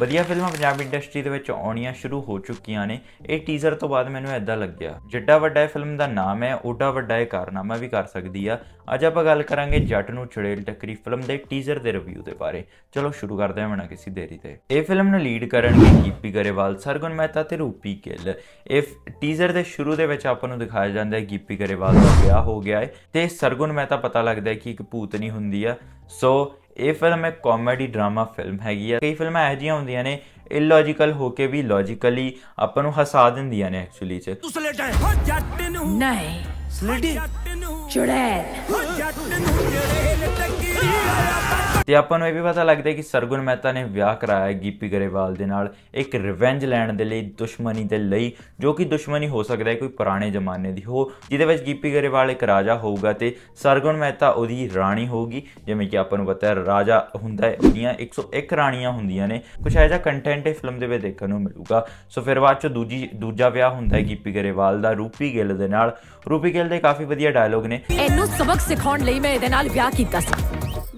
ਵਧੀਆ ਫਿਲਮਾਂ ਪੰਜਾਬ ਇੰਡਸਟਰੀ ਦੇ ਵਿੱਚ ਆਉਣੀਆਂ ਸ਼ੁਰੂ ਹੋ ਚੁੱਕੀਆਂ ਨੇ ਇਹ ਟੀਜ਼ਰ ਤੋਂ ਬਾਅਦ ਮੈਨੂੰ ਐਦਾਂ ਲੱਗਿਆ ਜਿੱਡਾ ਵੱਡਾ ਇਹ ਫਿਲਮ ਦਾ ਨਾਮ ਹੈ ਓਡਾ ਵੱਡਾ ਇਹ ਕਾਰਨਾਮਾ ਵੀ ਕਰ ਸਕਦੀ ਆ ਅੱਜ ਆਪਾਂ ਗੱਲ ਕਰਾਂਗੇ ਜੱਟ ਨੂੰ ਛੜੇਲ ਟੱਕਰੀ ਫਿਲਮ ਦੇ ਟੀਜ਼ਰ ਦੇ ਰਿਵਿਊ ਦੇ ਬਾਰੇ ਚਲੋ ਸ਼ੁਰੂ ਕਰਦੇ ਹਾਂ ਬਣਾ ਕਿਸੇ ਦੇਰੀ ਤੇ ਇਹ ਫਿਲਮ ਨੂੰ ਲੀਡ ਕਰਨਗੇ ਗੀਪੀ ਗਰੇਵਾਲ ਸਰਗੁਣ ਮਹਿਤਾ ਤੇ ਰੂਪੀ ਗਿੱਲ ਇਹ ਟੀਜ਼ਰ ਦੇ ਸ਼ੁਰੂ ਦੇ ਵਿੱਚ ਆਪਾਂ ਨੂੰ ਦਿਖਾਇਆ ਜਾਂਦਾ ਹੈ ਗੀਪੀ ਗਰੇਵਾਲ ਦਾ ਵਿਆਹ ਹੋ ਗਿਆ ਹੈ ਤੇ ਸਰਗੁਣ ਮਹਿਤਾ ਪਤਾ ਲੱਗਦਾ ਹੈ ਕਿ ਇੱਕ ਭੂਤਨੀ ਹੁੰਦੀ ਆ ਸੋ ਇਹ ਫਿਲਮ ਇੱਕ ਕਾਮੇਡੀ ਡਰਾਮਾ ਫਿਲਮ ਹੈਗੀ ਆ ਕਈ ਫਿਲਮਾਂ ਇਹ ਜੀਆਂ ਹੁੰਦੀਆਂ ਨੇ ਇਲੌਜੀਕਲ ਹੋ ਕੇ ਵੀ ਲੌਜੀਕਲੀ ਆਪਾਂ ਨੂੰ ਹਸਾ ਦਿੰਦੀਆਂ ਨੇ ਐਕਚੁਅਲੀ ਚ ਤੂੰ ਸਲੇਟ ਹੈ ਜੱਟ ਨੂੰ ਨਹੀਂ ਹੋ ਜੁੜੈਲ ਤੇ ਆਪਾਂ ਨੂੰ ਇਹ ਵੀ ਪਤਾ ਲੱਗਦਾ ਹੈ ਕਿ ਸਰਗੁਣ ਮਹਿਤਾ ਨੇ ਵਿਆਹ ਕਰਾਇਆ ਗੀਪੀ ਗਰੇਵਾਲ ਦੇ ਨਾਲ ਇੱਕ ਰਿਵੈਂਜ ਲੈਣ ਦੇ ਲਈ ਦੁਸ਼ਮਣੀ ਦੇ ਲਈ ਜੋ ਕਿ ਦੁਸ਼ਮਣੀ ਹੋ ਸਕਦਾ ਹੈ ਕੋਈ ਪੁਰਾਣੇ ਜ਼ਮਾਨੇ ਦੀ ਹੋ ਜਿਹਦੇ ਵਿੱਚ ਗੀਪੀ ਗਰੇਵਾਲ ਇੱਕ ਰਾਜਾ ਹੋਊਗਾ ਤੇ ਸਰਗੁਣ ਮਹਿਤਾ ਉਹਦੀ ਰਾਣੀ ਹੋਊਗੀ ਜਿਵੇਂ ਕਿ ਆਪਾਂ ਨੂੰ ਪਤਾ ਹੈ ਰਾਜਾ ਹੁੰਦਾ ਹੈ ਉਹਦੀਆਂ 101 ਰਾਣੀਆਂ ਹੁੰਦੀਆਂ ਨੇ ਕੁਝ ਐਜਾ ਕੰਟੈਂਟ ਇਹ ਫਿਲਮ ਦੇ ਵਿੱਚ ਦੇਖਣ ਨੂੰ ਮਿਲੂਗਾ ਸੋ ਫਿਰ ਬਾਅਦ ਚ ਦੂਜੀ ਦੂਜਾ ਵਿਆਹ ਹੁੰਦਾ ਹੈ ਗੀਪੀ ਗਰੇਵਾਲ ਦਾ ਰੂਪੀ ਗਿੱਲ ਦੇ ਨਾਲ ਰੂਪੀ ਗਿੱਲ ਦੇ ਕਾਫੀ ਵਧੀਆ ਡਾਇਲੋਗ ਨੇ ਇਹਨੂੰ ਸਬਕ ਸਿਖਾਉਣ ਲਈ ਮੈਂ ਇਹਦੇ ਨਾਲ ਵਿਆਹ ਕੀਤਾ ਸੀ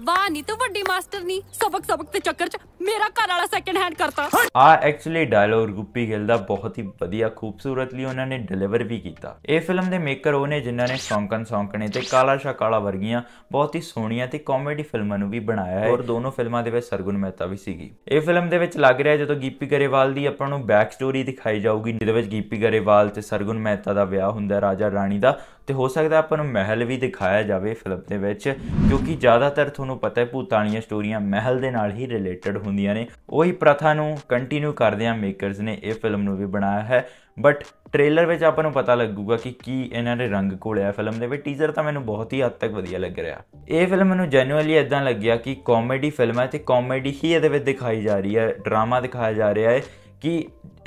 ਵਾਹ ਨਹੀਂ ਤੂੰ ਵੱਡੀ ਮਾਸਟਰ ਨਹੀਂ ਸਬਕ ਸਬਕ ਤੇ ਚੱਕਰ ਚ ਮੇਰਾ ਘਰ ਵਾਲਾ ਸੈਕਿੰਡ ਹੈਂਡ ਕਰਤਾ ਆ ਐਕਚੁਅਲੀ ਡਾਇਲੌਗ ਗੁੱਪੀ ਗਿੱਲ ਦਾ ਬਹੁਤ ਹੀ ਵਧੀਆ ਖੂਬਸੂਰਤਲੀ ਉਹਨਾਂ ਨੇ ਡਿਲੀਵਰ ਵੀ ਕੀਤਾ ਇਹ ਫਿਲਮ ਦੇ ਮੇਕਰ ਉਹ ਨੇ ਜਿਨ੍ਹਾਂ ਨੇ ਸੌਂਕਨ ਸੌਂਕਣੇ ਤੇ ਕਾਲਾ ਸ਼ਾ ਕਾਲਾ ਵਰਗੀਆਂ ਬਹੁਤ ਹੀ ਸੋਹਣੀਆਂ ਤੇ ਕਾਮੇਡੀ ਫਿਲਮਾਂ ਨੂੰ ਵੀ ਬਣਾਇਆ ਹੈ ਔਰ ਦੋਨੋਂ ਫਿਲਮਾਂ ਦੇ ਵਿੱਚ ਸਰਗੁਣ ਮਹਿਤਾ ਵੀ ਸੀਗੀ ਇਹ ਫਿਲਮ ਦੇ ਵਿੱਚ ਲੱਗ ਰਿਹਾ ਜਦੋਂ ਗੀਪੀ ਗਰੇਵਾਲ ਦੀ ਆਪਾਂ ਨੂੰ ਬੈਕ ਸਟੋਰੀ ਦਿਖਾਈ ਜਾਊਗੀ ਜਿਹਦੇ ਵਿੱਚ ਗੀਪੀ ਗਰੇਵਾਲ ਤੇ ਸਰਗੁਣ ਮਹਿਤਾ ਦਾ ਵਿਆਹ ਹੁੰਦਾ ਰਾਜਾ ਰਾਣੀ ਦਾ ਤੇ ਹੋ ਸਕਦਾ ਆਪਾਂ ਨੂੰ ਮਹਿਲ ਵੀ ਦਿਖਾਇਆ ਜਾਵੇ ਫਿਲਮ ਦੇ ਵਿੱਚ ਕਿਉਂਕਿ ਜ਼ਿਆਦਾਤਰ ਤੁਹਾਨੂੰ ਪਤਾ ਹੈ ਵਾਲੀਆਂ ਸਟੋਰੀਆਂ ਮਹਿਲ ਦੇ ਨਾਲ ਹੀ ਰਿਲੇਟਡ ਹੁੰਦੀਆਂ ਨੇ ਉਹੀ ਪ੍ਰਥਾ ਨੂੰ ਕੰਟੀਨਿਊ ਕਰਦਿਆਂ ਮੇਕਰਸ ਨੇ ਇਹ ਫਿਲਮ ਨੂੰ ਵੀ ਬਣਾਇਆ ਹੈ ਬਟ ਟ੍ਰੇਲਰ ਵਿੱਚ ਆਪਾਂ ਨੂੰ ਪਤਾ ਲੱਗੂਗਾ ਕਿ ਕੀ ਇਹਨਾਂ ਦੇ ਰੰਗ ਘੋਲਿਆ ਫਿਲਮ ਦੇ ਵਿੱਚ ਟੀਜ਼ਰ ਤਾਂ ਮੈਨੂੰ ਬਹੁਤ ਹੀ ਹੱਦ ਤੱਕ ਵਧੀਆ ਲੱਗ ਰਿਹਾ ਇਹ ਫਿਲਮ ਮੈਨੂੰ ਜੈਨੂਅਲੀ ਇਦਾਂ ਲੱਗਿਆ ਕਿ ਕਾਮੇਡੀ ਫਿਲਮ ਹੈ ਤੇ ਕਾਮੇਡੀ ਹੀ ਇਹਦੇ ਵਿੱਚ ਦਿਖਾਈ ਜਾ ਰਹੀ ਹੈ ਡਰਾਮਾ ਦਿਖਾਇਆ ਜਾ ਰਿਹਾ ਹੈ ਕਿ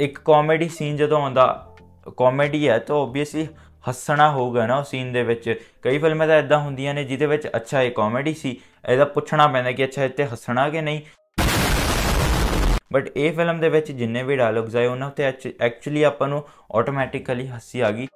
ਇੱਕ ਕਾਮੇਡੀ ਸੀਨ ਜਦੋਂ ਆਉਂਦਾ ਕਾਮੇਡੀ ਹੈ ਤਾਂ ਆਬਵੀਅਸਲੀ ਹੱਸਣਾ ਹੋਊਗਾ ਨਾ ਉਸ ਸੀਨ ਦੇ ਵਿੱਚ ਕਈ ਫਿਲਮਾਂ ਤਾਂ ਇਦਾਂ ਹੁੰਦੀਆਂ ਨੇ ਜਿਹਦੇ ਵਿੱਚ ਅੱਛਾ ਇਹ ਕਾਮੇਡੀ ਸੀ ਇਹਦਾ ਪੁੱਛਣਾ ਪੈਂਦਾ ਕਿ ਅੱਛਾ ਇੱਥੇ ਹੱਸਣਾ ਕਿ ਨਹੀਂ ਬਟ ਇਹ ਫਿਲਮ ਦੇ ਵਿੱਚ ਜਿੰਨੇ ਵੀ ਡਾਇਲੌਗਸ ਆਏ ਉਹਨਾਂ ਤੇ ਐਕਚੁਅਲੀ ਆਪਾਂ ਨੂੰ ਆਟੋਮੈਟਿਕਲੀ ਹੱਸੀ ਆ ਗਈ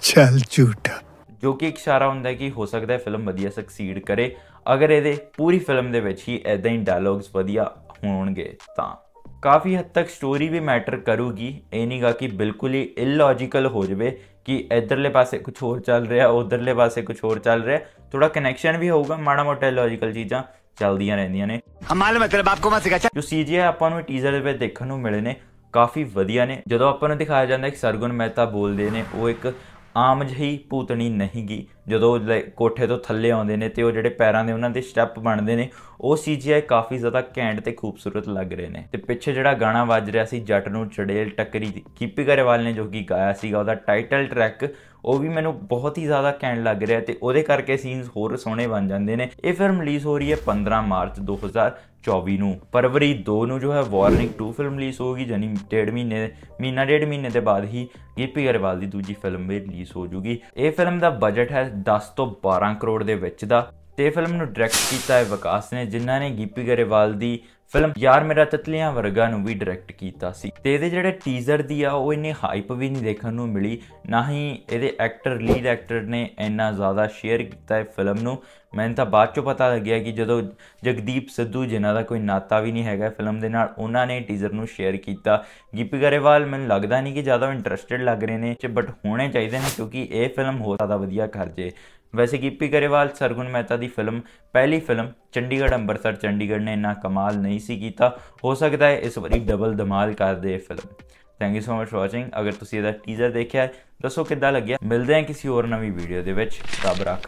ਚਲ ਝੂਟਾ ਜੋ ਕਿ ਇਸ਼ਾਰਾ ਹੁੰਦਾ ਹੈ ਕਿ ਹੋ ਸਕਦਾ ਹੈ ਫਿਲਮ ਵਧੀਆ ਸਕਸੀਡ ਕਰੇ ਅਗਰ ਇਹਦੇ ਪੂਰੀ ਫਿਲਮ ਦੇ ਵਿੱਚ ਹੀ ਐਦਾਂ ਹੀ ਡਾਇਲੌਗਸ ਵਧੀਆ ਹੋਣਗੇ ਤਾਂ ਕਾਫੀ ਹੱਦ ਤੱਕ ਸਟੋਰੀ ਵੀ ਮੈਟਰ ਕਰੂਗੀ ਇਹ ਨਹੀਂਗਾ ਕਿ ਬਿਲਕੁਲ ਹੀ ਇਲੌਜੀਕਲ ਹੋ ਜਵੇ ਕਿ ਇਧਰਲੇ ਪਾਸੇ ਕੁਝ ਹੋਰ ਚੱਲ ਰਿਹਾ ਉਧਰਲੇ ਪਾਸੇ ਕੁਝ ਹੋਰ ਚੱਲ ਰਿਹਾ ਥੋੜਾ ਕਨੈਕਸ਼ਨ ਵੀ ਹੋਊਗਾ ਮਾੜਾ ਮੋਟਾ ਇਲੌਜੀਕਲ ਚੀਜ਼ਾਂ ਚੱਲਦੀਆਂ ਰਹਿੰਦੀਆਂ ਨੇ ਮਾਲੂਮ ਹੈ ਤੇਰੇ ਬਾਪ ਕੋ ਮਾ ਮਤ ਚਾ ਜੋ ਸੀਜੀਆਈ ਆਪਾਂ ਨੂੰ ਟੀਜ਼ਰ ਦੇ ਵਿੱਚ ਦੇਖਣ ਨੂੰ ਮਿਲੇ ਨੇ ਕਾਫੀ ਵਧੀਆ ਨੇ ਜਦੋਂ ਆਪਾਂ ਨੂੰ ਦਿਖਾਇਆ ਜਾਂਦਾ ਕਿ ਸਰਗੁਣ ਮਹਿਤਾ ਬੋਲਦੇ ਨੇ ਉਹ ਇੱਕ ਆਮ ਜਹੀ ਪੂਤਣੀ ਨਹੀਂਗੀ ਜਦੋਂ ਕੋਠੇ ਤੋਂ ਥੱਲੇ ਆਉਂਦੇ ਨੇ ਤੇ ਉਹ ਜਿਹੜੇ ਪੈਰਾਂ ਦੇ ਉਹਨਾਂ ਦੇ ਸਟੈਪ ਬਣਦੇ ਨੇ ਉਹ ਸੀਜੀਆਈ ਕਾਫੀ ਜ਼ਿਆਦਾ ਕੈਂਟ ਤੇ ਖੂਬਸੂਰਤ ਲੱਗ ਰਹੇ ਨੇ ਤੇ ਪਿੱਛੇ ਜਿਹੜਾ ਗਾਣਾ ਵੱਜ ਰਿਹਾ ਸੀ ਜੱਟ ਨੂੰ ਚੜੇਲ ਟੱਕਰੀ ਕੀਪੀ ਗਰੇਵਾਲ ਨੇ ਜੋ ਕਿ ਗਾਇਆ ਸੀਗਾ ਉਹਦਾ ਟਾਈਟਲ ਟਰੈਕ ਉਹ ਵੀ ਮੈਨੂੰ ਬਹੁਤ ਹੀ ਜ਼ਿਆਦਾ ਕਹਿਣ ਲੱਗ ਰਿਹਾ ਤੇ ਉਹਦੇ ਕਰਕੇ ਸੀਨਸ ਹੋਰ ਸੋਹਣੇ ਬਣ ਜਾਂਦੇ ਨੇ ਇਹ ਫਿਲਮ ਰਿਲੀਜ਼ ਹੋ ਰਹੀ ਹੈ 15 ਮਾਰਚ 2024 ਨੂੰ ਫਰਵਰੀ 2 ਨੂੰ ਜੋ ਹੈ ਵਾਰਨਿੰਗ 2 ਫਿਲਮ ਰਿਲੀਜ਼ ਹੋਗੀ ਜਾਨੀ ਡੇਢ ਮਹੀਨੇ ਮਹੀਨਾ ਡੇਢ ਮਹੀਨੇ ਦੇ ਬਾਅਦ ਹੀ ਗਿੱਪੀ ਗਰੇਵਾਲ ਦੀ ਦੂਜੀ ਫਿਲਮ ਵੀ ਰਿਲੀਜ਼ ਹੋ ਜੂਗੀ ਇਹ ਫਿਲਮ ਦਾ ਬਜਟ ਹੈ 10 ਤੋਂ 12 ਕਰੋੜ ਦੇ ਵਿੱਚ ਦਾ ਤੇ ਫਿਲਮ ਨੂੰ ਡਾਇਰੈਕਟ ਕੀਤਾ ਹੈ ਵਿਕਾਸ ਨੇ ਜਿਨ੍ਹਾਂ ਨੇ ਗਿੱਪੀ ਗਰੇਵਾਲ ਦੀ ਫਿਲਮ ਯਾਰ ਮੇਰਾ ਤਤਲੀਆਂ ਵਰਗਾ ਨੂੰ ਵੀ ਡਾਇਰੈਕਟ ਕੀਤਾ ਸੀ ਤੇ ਇਹਦੇ ਜਿਹੜੇ ਟੀਜ਼ਰ ਦੀ ਆ ਉਹ ਇੰਨੇ ਹਾਈਪ ਵੀ ਨਹੀਂ ਦੇਖਣ ਨੂੰ ਮਿਲੀ ਨਾ ਹੀ ਇਹਦੇ ਐਕਟਰ ਲੀਡ ਐਕਟਰ ਨੇ ਇੰਨਾ ਜ਼ਿਆਦਾ ਸ਼ੇਅਰ ਕੀਤਾ ਹੈ ਫਿਲਮ ਨੂੰ ਮੈਨੂੰ ਤਾਂ ਬਾਅਦ ਚੋਂ ਪਤਾ ਲੱਗਿਆ ਕਿ ਜਦੋਂ ਜਗਦੀਪ ਸਿੱਧੂ ਜਿਨ੍ਹਾਂ ਦਾ ਕੋਈ ਨਾਤਾ ਵੀ ਨਹੀਂ ਹੈਗਾ ਫਿਲਮ ਦੇ ਨਾਲ ਉਹਨਾਂ ਨੇ ਟੀਜ਼ਰ ਨੂੰ ਸ਼ੇਅਰ ਕੀਤਾ ਗਿੱਪੀ ਗਰੇਵਾਲ ਮੈਨੂੰ ਲੱਗਦਾ ਨਹੀਂ ਕਿ ਜ਼ਿਆਦਾ ਇੰਟਰਸਟਿਡ ਲੱਗ ਰਹੇ ਨੇ ਬਟ ਹੋਣੇ ਚਾਹੀਦੇ ਨੇ ਕਿਉਂਕਿ ਇਹ ਫਿਲਮ ਹੋਰ ਜ਼ਿਆਦਾ ਵਧੀਆ ਕਰ ਜੇ ਵੈਸੇ ਗਿੱਪੀ ਗਰੇਵਾਲ ਸਰਗੁਣ ਮਹਿਤਾ ਦੀ ਫਿਲਮ ਪਹਿਲੀ ਫਿਲਮ ਚੰਡੀਗੜ੍ਹ ਅੰਮ੍ਰਿਤਸਰ ਚੰਡੀਗੜ੍ਹ ਨੇ ਇੰਨਾ ਕਮਾਲ ਨਹੀਂ ਸੀ ਕੀਤਾ ਹੋ ਸਕਦਾ ਹੈ ਇਸ ਵਾਰੀ ਡਬਲ ਧਮਾਲ ਕਰ ਦੇ film thank you so much watching ਅਗਰ ਤੁਸੀਂ ਇਹਦਾ ਟੀਜ਼ਰ ਦੇਖਿਆ ਹੈ ਦੱਸੋ ਕਿੱਦਾਂ ਲੱਗਿਆ ਮਿਲਦੇ ਹਾਂ ਕਿਸੇ ਹੋਰ ਨਵੀਂ ਵੀਡੀਓ ਦੇ ਵਿੱਚ ਰੱਬ ਰਾਖਾ